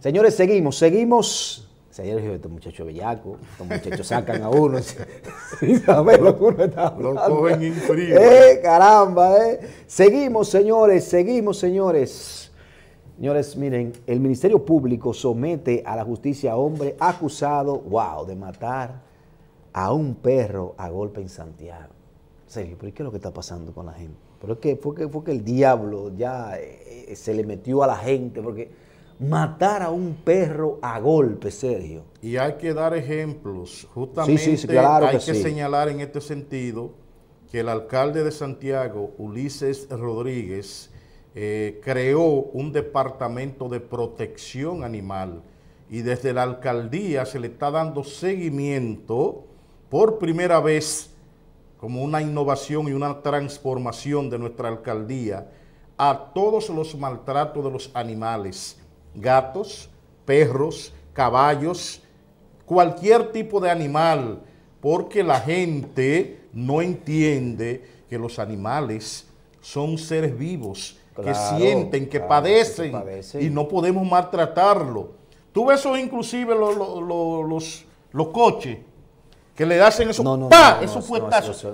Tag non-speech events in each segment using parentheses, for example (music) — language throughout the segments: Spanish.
Señores, seguimos, seguimos. Señores, estos muchachos bellacos, estos muchachos sacan a uno sin (laughs) saber lo que uno está hablando. Los cogen en frío. Eh, caramba, eh. Seguimos, señores, seguimos, señores. Señores, miren, el Ministerio Público somete a la justicia a hombre acusado, wow, de matar a un perro a golpe en Santiago. Sergio, ¿por qué es lo que está pasando con la gente? ¿Por qué, fue que, el diablo ya eh, eh, se le metió a la gente, porque matar a un perro a golpe, Sergio. Y hay que dar ejemplos. Justamente hay que, señalar en este sentido que el alcalde de Santiago, Ulises Rodríguez, eh, creó un departamento de protección animal y desde la alcaldía se le está dando seguimiento por primera vez como una innovación y una transformación de nuestra alcaldía a todos los maltratos de los animales gatos, perros, caballos, cualquier tipo de animal, porque la gente no entiende que los animales son seres vivos, que sienten, que, padecen, y no podemos maltratarlo. Tú ves eso inclusive los, los coches, que le hacen eso, eso fue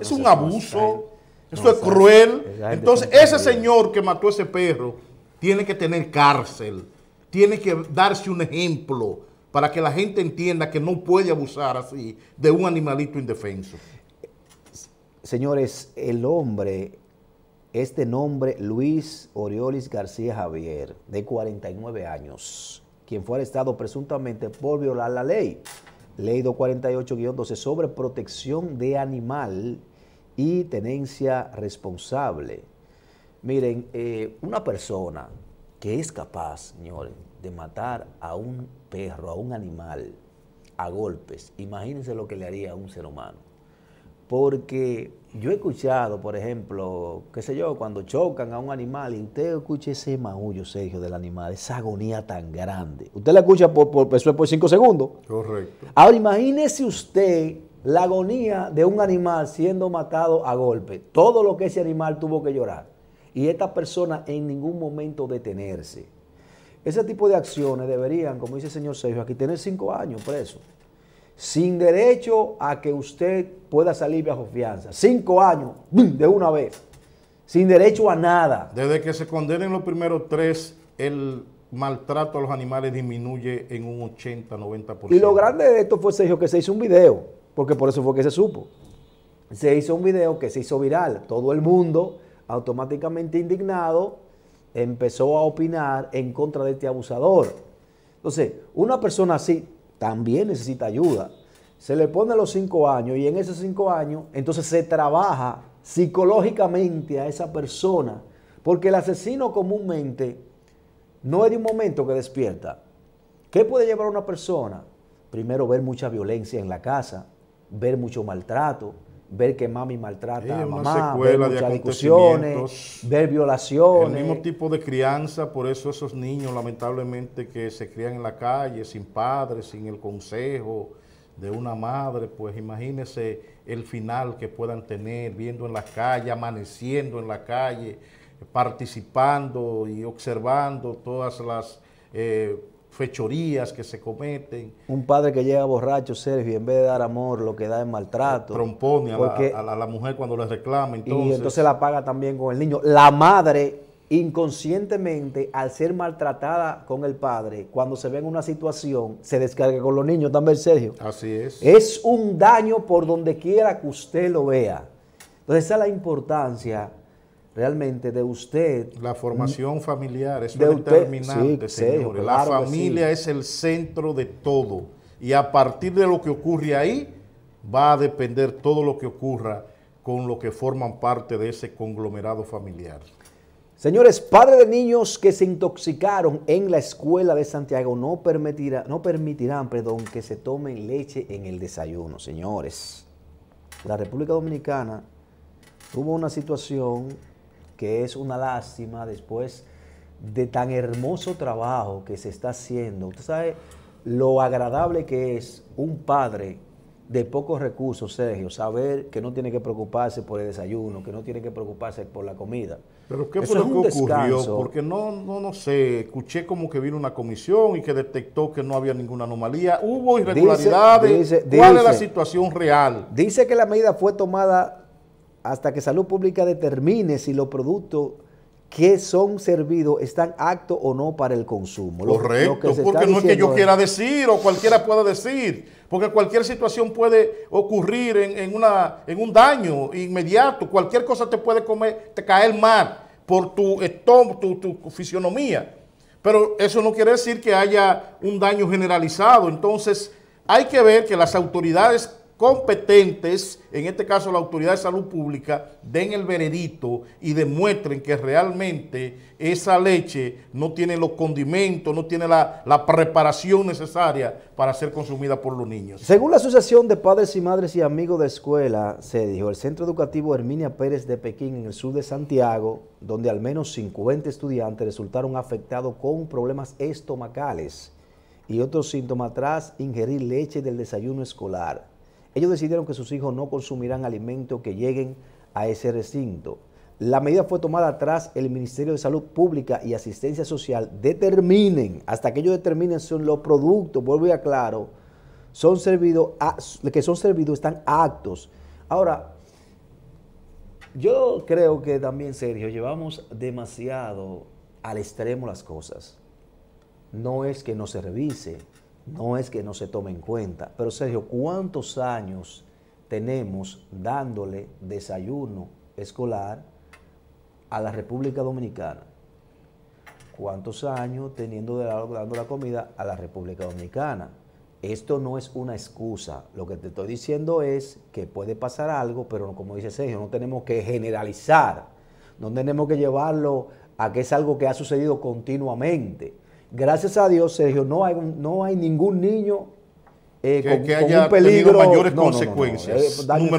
es un abuso, eso es cruel. Entonces ese señor que mató ese perro tiene que tener cárcel tiene que darse un ejemplo para que la gente entienda que no puede abusar así de un animalito indefenso. Señores, el hombre este nombre Luis Oriolis García Javier, de 49 años, quien fue arrestado presuntamente por violar la ley, ley 248-12 sobre protección de animal y tenencia responsable. Miren, eh, una persona que es capaz, señores, de matar a un perro, a un animal, a golpes, imagínense lo que le haría a un ser humano. Porque yo he escuchado, por ejemplo, qué sé yo, cuando chocan a un animal y usted escucha ese maullo, Sergio, del animal, esa agonía tan grande. Usted la escucha por, por, por cinco segundos. Correcto. Ahora imagínese usted la agonía de un animal siendo matado a golpes. Todo lo que ese animal tuvo que llorar. Y esta persona en ningún momento detenerse ese tipo de acciones deberían, como dice el señor Sergio, aquí tener cinco años preso, sin derecho a que usted pueda salir bajo fianza. Cinco años, de una vez, sin derecho a nada. Desde que se condenen los primeros tres, el maltrato a los animales disminuye en un 80-90%. Y lo grande de esto fue, Sergio, que se hizo un video, porque por eso fue que se supo. Se hizo un video que se hizo viral. Todo el mundo automáticamente indignado empezó a opinar en contra de este abusador. Entonces, una persona así también necesita ayuda. Se le pone los cinco años y en esos cinco años, entonces se trabaja psicológicamente a esa persona, porque el asesino comúnmente no es de un momento que despierta. ¿Qué puede llevar a una persona? Primero, ver mucha violencia en la casa, ver mucho maltrato, ver que mami maltrata a mamá, ver muchas de discusiones, ver violaciones. El mismo tipo de crianza, por eso esos niños lamentablemente que se crían en la calle, sin padres, sin el consejo de una madre, pues imagínese el final que puedan tener viendo en la calle, amaneciendo en la calle, participando y observando todas las... Eh, fechorías que se cometen. Un padre que llega borracho, Sergio, en vez de dar amor, lo que da es maltrato. Trompone a, la, mujer cuando le reclama. Y entonces la paga también con el niño. La madre, inconscientemente, al ser maltratada con el padre, cuando se ve en una situación, se descarga con los niños también, Sergio. Así es. Es un daño por donde quiera que usted lo vea. Entonces esa es la importancia realmente de usted. La formación mm. familiar es determinante, señores. la familia es el centro de todo. Y a partir de lo que ocurre ahí, va a depender todo lo que ocurra con lo que forman parte de ese conglomerado familiar. Señores, padres de niños que se intoxicaron en la escuela de Santiago no, permitirá, no permitirán perdón, que se tomen leche en el desayuno, señores. La República Dominicana tuvo una situación que es una lástima después de tan hermoso trabajo que se está haciendo. Usted sabe lo agradable que es un padre de pocos recursos, Sergio, saber que no tiene que preocuparse por el desayuno, que no tiene que preocuparse por la comida. Pero ¿qué fue lo que ocurrió? Porque no, no, no sé, escuché como que vino una comisión y que detectó que no había ninguna anomalía. ¿Hubo irregularidades? ¿Cuál es la situación real? Dice que la medida fue tomada hasta que salud pública determine si los productos que son servidos están aptos o no para el consumo. Correcto, porque no es que yo quiera decir o cualquiera pueda decir, porque cualquier situación puede ocurrir en, una, en un daño inmediato, cualquier cosa te puede comer, te caer mal por tu estómago, tu, tu fisionomía. Pero eso no quiere decir que haya un daño generalizado. Entonces, hay que ver que las autoridades competentes, en este caso la Autoridad de Salud Pública, den el veredicto y demuestren que realmente esa leche no tiene los condimentos, no tiene la, preparación necesaria para ser consumida por los niños. Según la Asociación de Padres y Madres y Amigos de Escuela, se dijo, el Centro Educativo Herminia Pérez de Pekín, en el sur de Santiago, donde al menos 50 estudiantes resultaron afectados con problemas estomacales y otros síntomas tras ingerir leche del desayuno escolar. Ellos decidieron que sus hijos no consumirán alimentos que lleguen a ese recinto. La medida fue tomada tras el Ministerio de Salud Pública y Asistencia Social determinen, hasta que ellos determinen son los productos, vuelvo a aclaro, son servidos a, que son servidos están actos. Ahora, yo creo que también, Sergio, llevamos demasiado al extremo las cosas. No es que no se revise, no es que no se tome en cuenta. Pero Sergio, ¿cuántos años tenemos dándole desayuno escolar a la República Dominicana? ¿Cuántos años teniendo de lado, dando la comida a la República Dominicana? Esto no es una excusa. Lo que te estoy diciendo es que puede pasar algo, pero como dice Sergio, no tenemos que generalizar. No tenemos que llevarlo a que es algo que ha sucedido continuamente gracias a Dios, Sergio, no hay, no hay ningún niño eh, que, con, haya un peligro. mayores no, consecuencias. No, no, eh, daños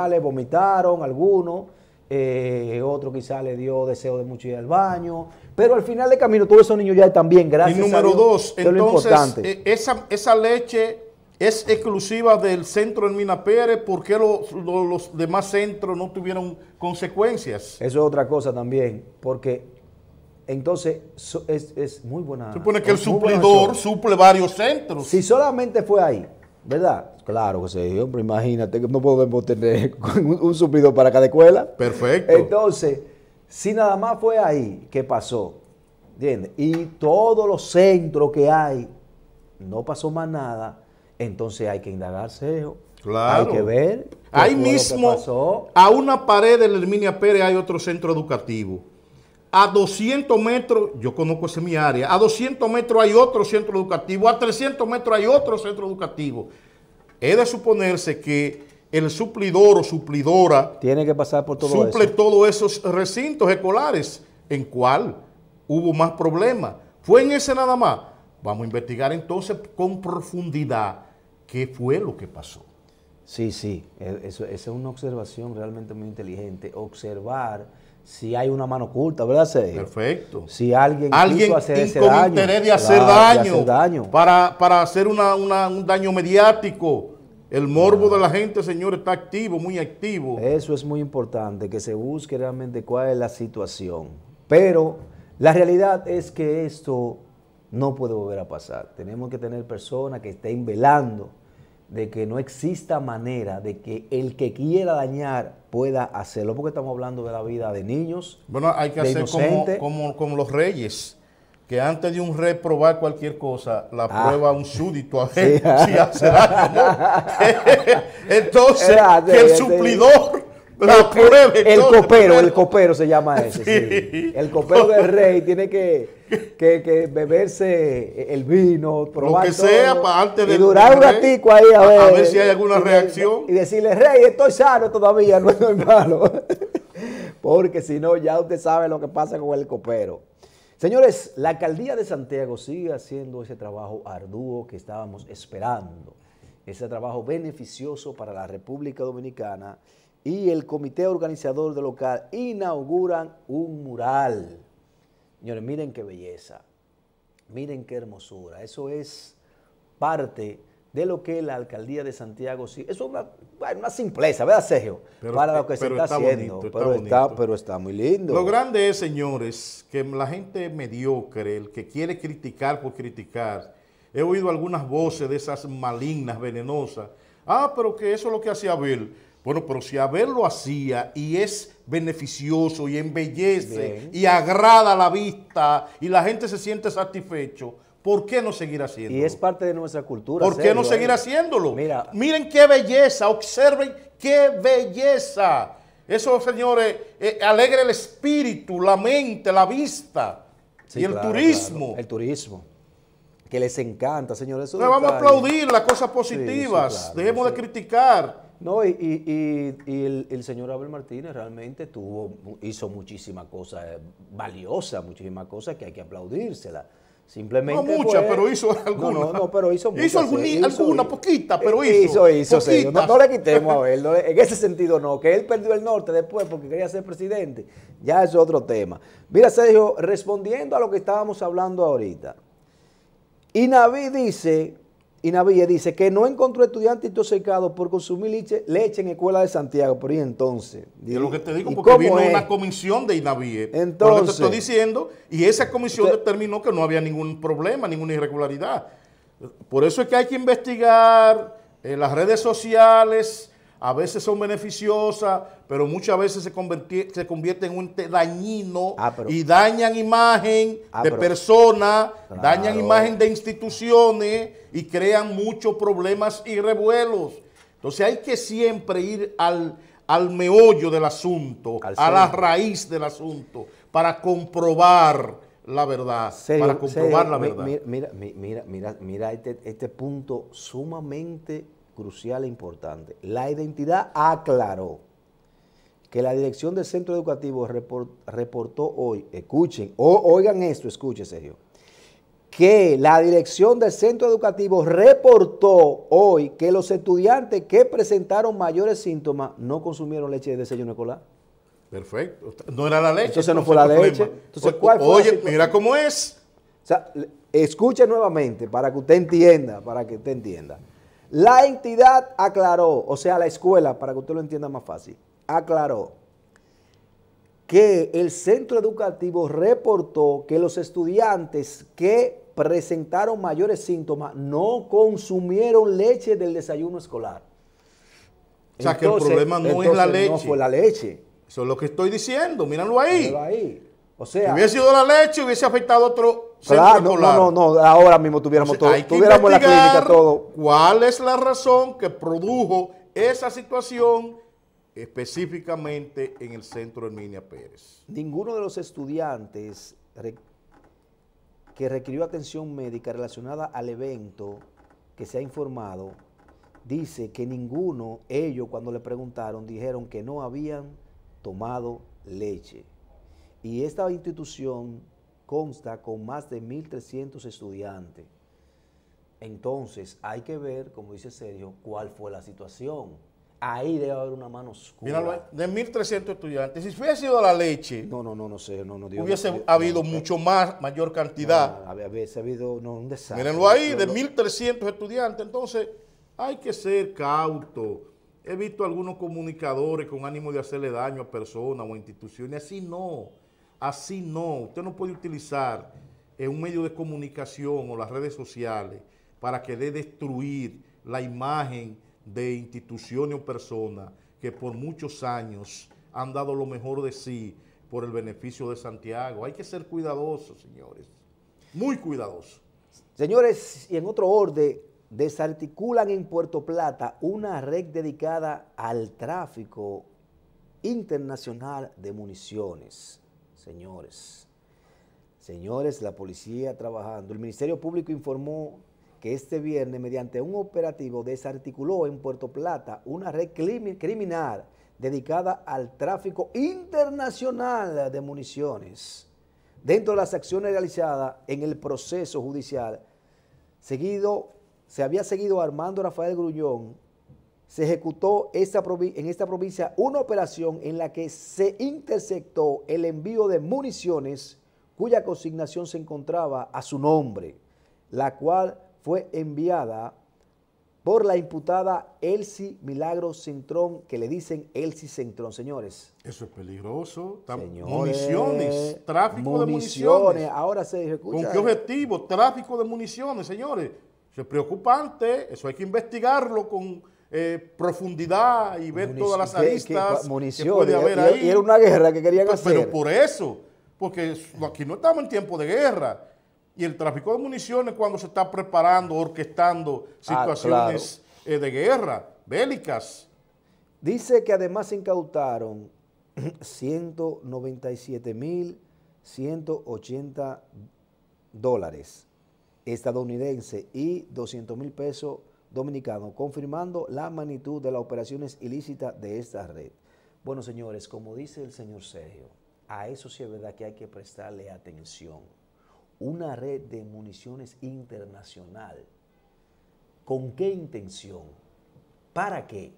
Número vomitaron algunos, eh, otro quizá le dio deseo de mucho ir al baño, pero al final de camino todos esos niños ya están bien, gracias. Y número a Dios, dos, entonces, esa, esa, leche es exclusiva del centro en Mina Pérez, ¿por qué los demás centros no tuvieron consecuencias? Eso es otra cosa también, porque entonces, es, muy buena. Supone que el suplidor suple varios centros. Si solamente fue ahí, ¿verdad? Claro que sí, hombre, imagínate que no podemos tener (laughs) un, suplidor para cada escuela. Perfecto. Entonces, si nada más fue ahí ¿qué pasó, ¿entiendes? Y todos los centros que hay, no pasó más nada, entonces hay que indagarse. Claro. Hay que ver. Ahí mismo, a una pared de la Herminia Pérez hay otro centro educativo a 200 metros, yo conozco ese mi área, a 200 metros hay otro centro educativo, a 300 metros hay otro centro educativo. He de suponerse que el suplidor o suplidora tiene que pasar por todo suple todos esos recintos escolares en cual hubo más problemas. Fue en ese nada más. Vamos a investigar entonces con profundidad qué fue lo que pasó. Sí, sí, e, esa es una observación realmente muy inteligente. Observar si hay una mano oculta, ¿verdad, Perfecto. Si alguien, alguien quiso hacer ese daño, de hacer, daño, daño, para, hacer un daño mediático. El morbo de la gente, señor, está activo, muy activo. Eso es muy importante, que se busque realmente cuál es la situación. Pero la realidad es que esto no puede volver a pasar. Tenemos que tener personas que estén velando de que no exista manera de que el que quiera dañar pueda hacerlo, porque estamos hablando de la vida de niños. Bueno, hay que hacer como, como, los reyes, que antes de un rey probar cualquier cosa, la ah. prueba un súdito a (laughs) ver si hace daño. (laughs) (laughs) Entonces, que el suplidor el, copero, el copero se llama ese. El copero del (laughs) rey tiene que, beberse el vino, probar. Lo que sea para antes de. Y durar un ratico ahí a ver. A ver si hay alguna reacción. Y decirle, rey, estoy sano todavía, no estoy malo. (laughs) Porque si no, ya usted sabe lo que pasa con el copero. Señores, la alcaldía de Santiago sigue haciendo ese trabajo arduo que estábamos esperando. Ese trabajo beneficioso para la República Dominicana y el comité organizador del local inauguran un mural. Señores, miren qué belleza, miren qué hermosura. Eso es parte de lo que la alcaldía de Santiago sí. Eso es una, simpleza, ¿verdad, Sergio? Para lo eh, que se está, haciendo. pero, está, pero está muy lindo. Lo grande es, señores, que la gente mediocre, el que quiere criticar por criticar, he oído algunas voces de esas malignas, venenosas. Ah, pero que eso es lo que hacía Bill. Bueno, pero si Abel lo hacía y es beneficioso y embellece y agrada la vista y la gente se siente satisfecho, ¿por qué no seguir haciéndolo? Y es parte de nuestra cultura. ¿Por qué no ¿eh? seguir haciéndolo? Mira. Miren qué belleza, observen qué belleza. Eso, señores, eh, eh, alegra el espíritu, la mente, la vista y el turismo. El turismo que les encanta, señores. Vamos a aplaudir las cosas positivas, dejemos de criticar. No, y, y, el, señor Abel Martínez realmente tuvo, hizo muchísimas cosas eh, valiosas, muchísimas cosas que hay que aplaudírsela. Simplemente. No muchas, pero hizo alguna. No, no, pero hizo muchas. Hizo, alguna, poquita, pero hizo. Hizo, hizo, No, le quitemos a él. en ese sentido, no. Que él perdió el norte después porque quería ser presidente. Ya es otro tema. Mira, Sergio, respondiendo a lo que estábamos hablando ahorita. Inaví dice Inavie dice que no encontró estudiantes intoxicados por consumir leche, en escuela de Santiago. Por y entonces. Y, lo que te digo, porque vino una comisión de Inavie. Entonces. te estoy diciendo, y esa comisión determinó que no había ningún problema, ninguna irregularidad. Por eso es que hay que investigar en eh, las redes sociales, a veces son beneficiosas, pero muchas veces se, se convierten en un dañino ah, y dañan imagen ah, de personas, dañan imagen de instituciones y crean muchos problemas y revuelos. Entonces hay que siempre ir al, al meollo del asunto, a la raíz del asunto, para comprobar la verdad, para comprobar la verdad. Mira, mira, mira, mira este, este punto sumamente crucial e importante. La identidad aclaró que la dirección del centro educativo reportó hoy, escuchen, o, oigan esto, escuchen Sergio, que la dirección del centro educativo reportó hoy que los estudiantes que presentaron mayores síntomas no consumieron leche de desayuno escolar. Perfecto. No era la leche. Entonces no fue la leche. Oye, mira cómo es. O sea, escuche nuevamente para que usted entienda, para que usted entienda. La entidad aclaró, o sea, la escuela, para que usted lo entienda más fácil, aclaró que el centro educativo reportó que los estudiantes que presentaron mayores síntomas no consumieron leche del desayuno escolar. O sea, que el problema no es la leche. No fue la leche. Eso es lo que estoy diciendo, míralo ahí. Míralo ahí. O sea, si hubiese sido la leche, hubiese afectado otro, Claro, no, no, no, ahora mismo tuviéramos todo, tuviéramos la clínica todo. ¿Cuál es la razón que produjo esa situación específicamente en el centro Herminia Pérez? Ninguno de los estudiantes que requirió atención médica relacionada al evento que se ha informado dice que ninguno, ellos cuando le preguntaron, dijeron que no habían tomado leche. Y esta institución consta con más de 1.300 estudiantes. Entonces, hay que ver, como dice Sergio, cuál fue la situación. Ahí debe haber una mano oscura. Míralo, de 1.300 estudiantes, si hubiese sido la leche... No, no, no, no sé, no, no. hubiese habido mucho más, mayor cantidad. Había habido un desastre. Mírenlo ahí, de 1.300 estudiantes. Entonces, hay que ser cauto. He visto algunos comunicadores con ánimo de hacerle daño a personas o instituciones. Así no. Así no, usted no puede utilizar eh, un medio de comunicación o las redes sociales para que dé destruir la imagen de instituciones o personas que por muchos años han dado lo mejor de sí por el beneficio de Santiago. Hay que ser cuidadosos, señores, muy cuidadosos. Señores, y en otro orden, desarticulan en Puerto Plata una red dedicada al tráfico internacional de municiones señores. Señores, la policía trabajando. El Ministerio Público informó que este viernes, mediante un operativo, desarticuló en Puerto Plata una red criminal dedicada al tráfico internacional de municiones. Dentro de las acciones realizadas en el proceso judicial, seguido, se había seguido Armando Rafael Grullón, se ejecutó en esta provincia una operación en la que se interceptó el envío de municiones cuya consignación se encontraba a su nombre, la cual fue enviada por la imputada Elsie Milagro Centrón, que le dicen Elsie Centrón, señores. Eso es peligroso. municiones, tráfico de municiones. Ahora se ejecuta. ¿Con qué objetivo? Tráfico de municiones, señores. Eso es preocupante, eso hay que investigarlo con eh, profundidad y ver todas las aristas que, puede haber ahí. Y era una guerra que querían pues, hacer. Pero por eso, porque aquí no estamos en tiempo de guerra. Y el tráfico de municiones cuando se está preparando, orquestando ah, situaciones eh, de guerra, bélicas. Dice que además se incautaron 180 (clears throat) dólares estadounidenses y 200 mil pesos dominicano, confirmando la magnitud de las operaciones ilícitas de esta red. Bueno, señores, como dice el señor Sergio, a eso sí es verdad que hay que prestarle atención. Una red de municiones internacional. ¿Con qué intención? ¿Para qué?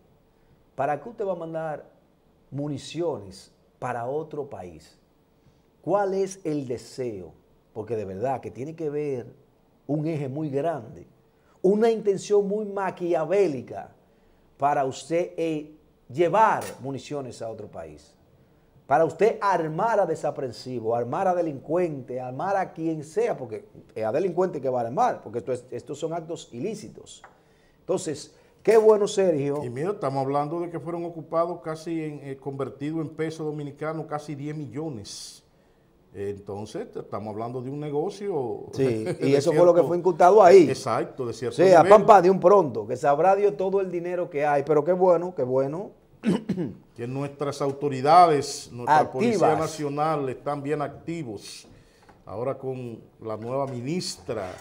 ¿Para qué usted va a mandar municiones para otro país? ¿Cuál es el deseo? Porque de verdad que tiene que ver un eje muy grande una intención muy maquiavélica para usted eh, llevar municiones a otro país. Para usted armar a desaprensivo, armar a delincuente, armar a quien sea, porque a delincuente que va a armar, porque esto estos son actos ilícitos. Entonces, qué bueno, Sergio. Y mira, estamos hablando de que fueron ocupados casi, en, eh, convertido en peso dominicano, casi 10 millones entonces, estamos hablando de un negocio. Sí, (laughs) y eso fue lo que fue incultado ahí. Exacto, de cierto. Sí, a pampa de un pronto, que se habrá dio todo el dinero que hay, pero qué bueno, qué bueno. (clears throat) que nuestras autoridades, nuestra Policía Nacional están bien activos. Ahora con la nueva ministra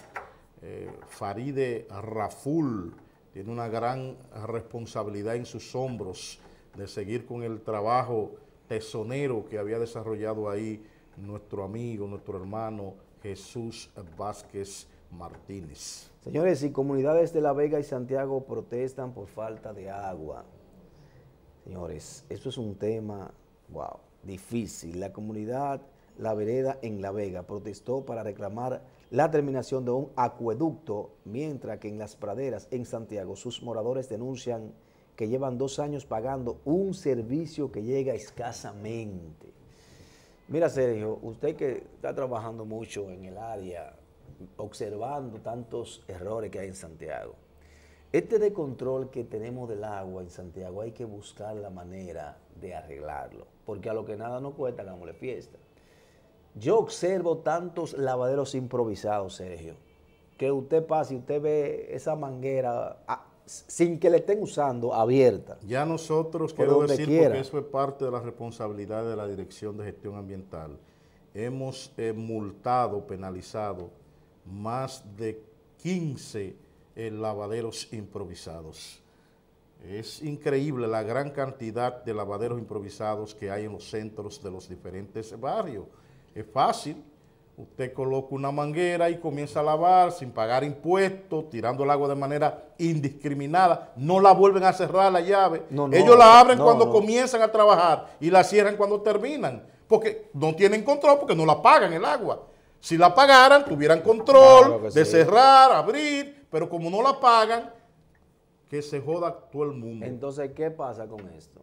eh, Faride Raful, tiene una gran responsabilidad en sus hombros de seguir con el trabajo tesonero que había desarrollado ahí nuestro amigo, nuestro hermano Jesús Vázquez Martínez. Señores, y comunidades de La Vega y Santiago protestan por falta de agua. Señores, esto es un tema, wow, difícil. La comunidad La Vereda en La Vega protestó para reclamar la terminación de un acueducto, mientras que en las praderas en Santiago sus moradores denuncian que llevan dos años pagando un servicio que llega escasamente. Mira, Sergio, usted que está trabajando mucho en el área, observando tantos errores que hay en Santiago, este de control que tenemos del agua en Santiago hay que buscar la manera de arreglarlo, porque a lo que nada no cuesta, hagámosle fiesta. Yo observo tantos lavaderos improvisados, Sergio, que usted pasa y usted ve esa manguera ah, sin que le estén usando, abierta. Ya nosotros, quiero decir, porque eso es parte de la responsabilidad de la Dirección de Gestión Ambiental, hemos eh, multado, penalizado más de 15 eh, lavaderos improvisados. Es increíble la gran cantidad de lavaderos improvisados que hay en los centros de los diferentes barrios. Es fácil, Usted coloca una manguera y comienza a lavar sin pagar impuestos, tirando el agua de manera indiscriminada. No la vuelven a cerrar la llave. Ellos la abren cuando comienzan a trabajar y la cierran cuando terminan. Porque no tienen control, porque no la pagan el agua. Si la pagaran, tuvieran control de cerrar, abrir, pero como no la pagan, que se joda todo el mundo. Entonces, ¿qué pasa con esto?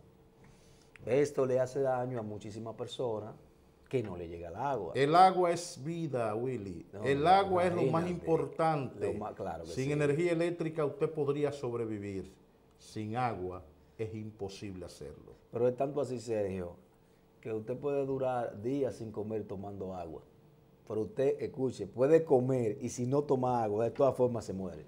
Esto le hace daño a muchísimas personas que no le llega el agua. El agua es vida, Willy. el agua es lo más importante. Sin energía eléctrica usted podría sobrevivir. Sin agua es imposible hacerlo. Pero es tanto así, Sergio, que usted puede durar días sin comer tomando agua. Pero usted, escuche, puede comer y si no toma agua, de todas formas se muere.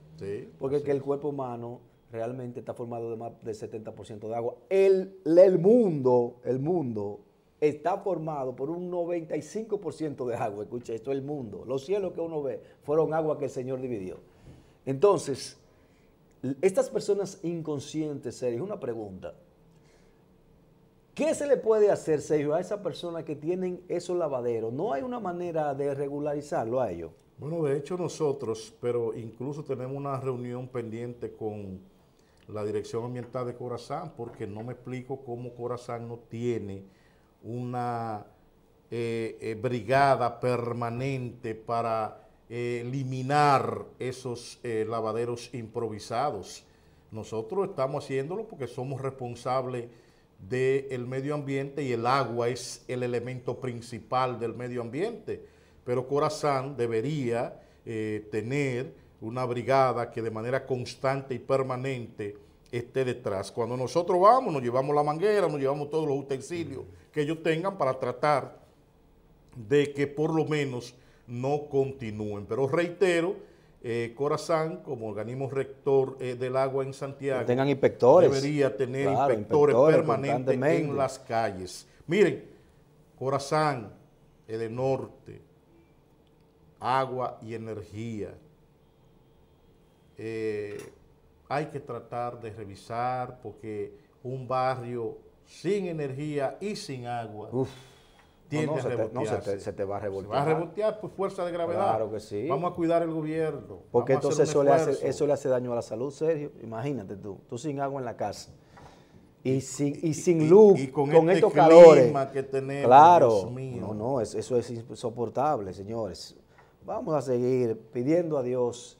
Porque el cuerpo humano realmente está formado de más del 70% de agua. El, el mundo, el mundo está formado por un 95% de agua. Escucha, esto es el mundo. Los cielos que uno ve fueron agua que el Señor dividió. Entonces, estas personas inconscientes, Sergio, una pregunta. ¿Qué se le puede hacer, Sergio, a esa persona que tienen esos lavaderos? ¿No hay una manera de regularizarlo a ellos? Bueno, de hecho nosotros, pero incluso tenemos una reunión pendiente con la Dirección Ambiental de Corazán, porque no me explico cómo Corazán no tiene una eh, eh, brigada permanente para eh, eliminar esos lavaderos improvisados. Nosotros estamos haciéndolo porque somos responsables del medio ambiente y el agua es el elemento principal del medio ambiente. Pero Corazán debería tener una brigada que de manera constante y permanente esté detrás. Cuando nosotros vamos, nos llevamos la manguera, nos llevamos todos los utensilios que ellos tengan para tratar de que por lo menos no continúen. Pero reitero, eh, Corazán, como organismo rector eh, del agua en Santiago, inspectores. debería tener inspectores, permanentes en las calles. Miren, Corazán, eh, norte, Agua y Energía, hay que tratar de revisar porque un barrio sin energía y sin agua. Uf. No, se, te, no se, te, va a revoltear. va a revoltear por pues, fuerza de gravedad. Claro que sí. Vamos a cuidar el gobierno. Porque entonces eso le, hace, daño a la salud, Sergio. Imagínate tú, tú sin agua en la casa. Y sin, sin luz, y, con, este estos calores. que tenemos, claro. No, no, eso es insoportable, señores. Vamos a seguir pidiendo a Dios.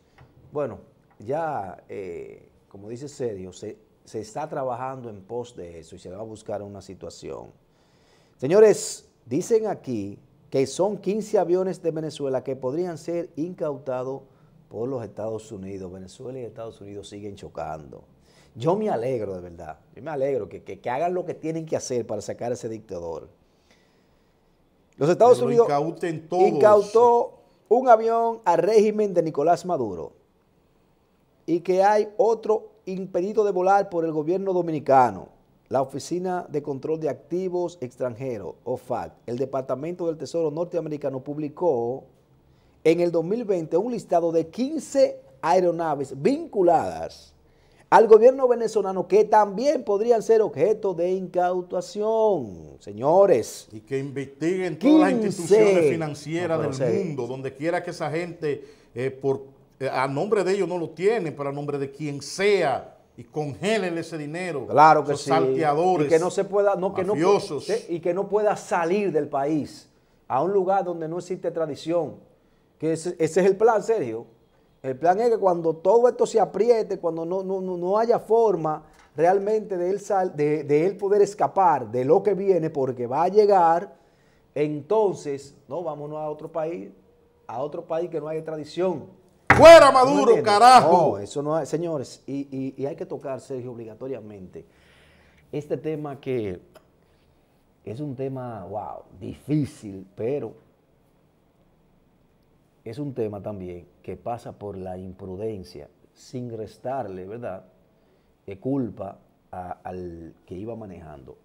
Bueno, ya, eh, como dice Sergio, se, se está trabajando en pos de eso y se va a buscar una situación. Señores, dicen aquí que son 15 aviones de Venezuela que podrían ser incautados por los Estados Unidos. Venezuela y Estados Unidos siguen chocando. Yo me alegro de verdad, yo me alegro que, que, hagan lo que tienen que hacer para sacar a ese dictador. Los Estados Unidos incautó un avión al régimen de Nicolás Maduro y que hay otro impedido de volar por el gobierno dominicano. La Oficina de Control de Activos Extranjeros, OFAC, el Departamento del Tesoro norteamericano publicó en el 2020 un listado de 15 aeronaves vinculadas al gobierno venezolano que también podrían ser objeto de incautación, señores. Y que investiguen todas las instituciones financieras del mundo, donde quiera que esa gente, eh, por eh, a nombre de ellos no lo tienen, pero a nombre de quien sea y congelen ese dinero. Claro que sí. Salteadores. Y que no se pueda, y que no pueda salir del país a un lugar donde no existe tradición. Que ese, es el plan, Sergio. El plan es que cuando todo esto se apriete, cuando no, no, haya forma realmente de él, de, él poder escapar de lo que viene, porque va a llegar, entonces, no, vámonos a otro país, a otro país que no haya tradición Fuera Maduro, carajo. No, eso no señores, y, hay que tocar, Sergio, obligatoriamente. Este tema que es un tema, wow, difícil, pero es un tema también que pasa por la imprudencia, sin restarle, ¿verdad?, de culpa al que iba manejando.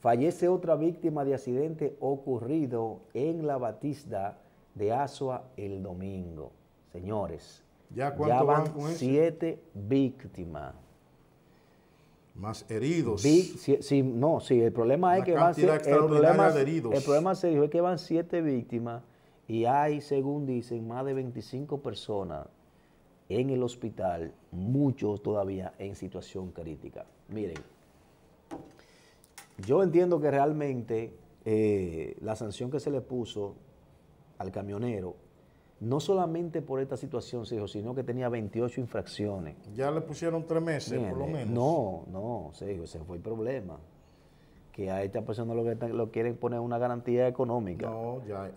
Fallece otra víctima de accidente ocurrido en la Batista de Asua el domingo. Señores, ya, van, siete víctimas. Más heridos. no, sí, el problema es que van siete. El problema, el problema se es que van siete víctimas y hay, según dicen, más de 25 personas en el hospital, muchos todavía en situación crítica. Miren, yo entiendo que realmente eh, la sanción que se le puso al camionero no solamente por esta situación sino que tenía 28 infracciones. Ya le pusieron tres meses, por lo menos. No, no, se dijo, ese fue el problema. Que a esta persona lo, que, lo quieren poner una garantía económica. No, ya,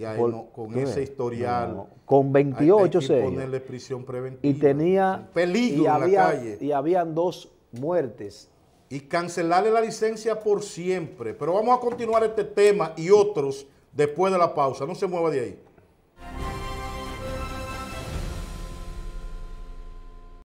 ya con ese historial. con 28 se ponerle prisión preventiva. Y tenía. Peligro en la calle. Y habían dos muertes. Y cancelarle la licencia por siempre. Pero vamos a continuar este tema y otros después de la pausa. No se mueva de ahí.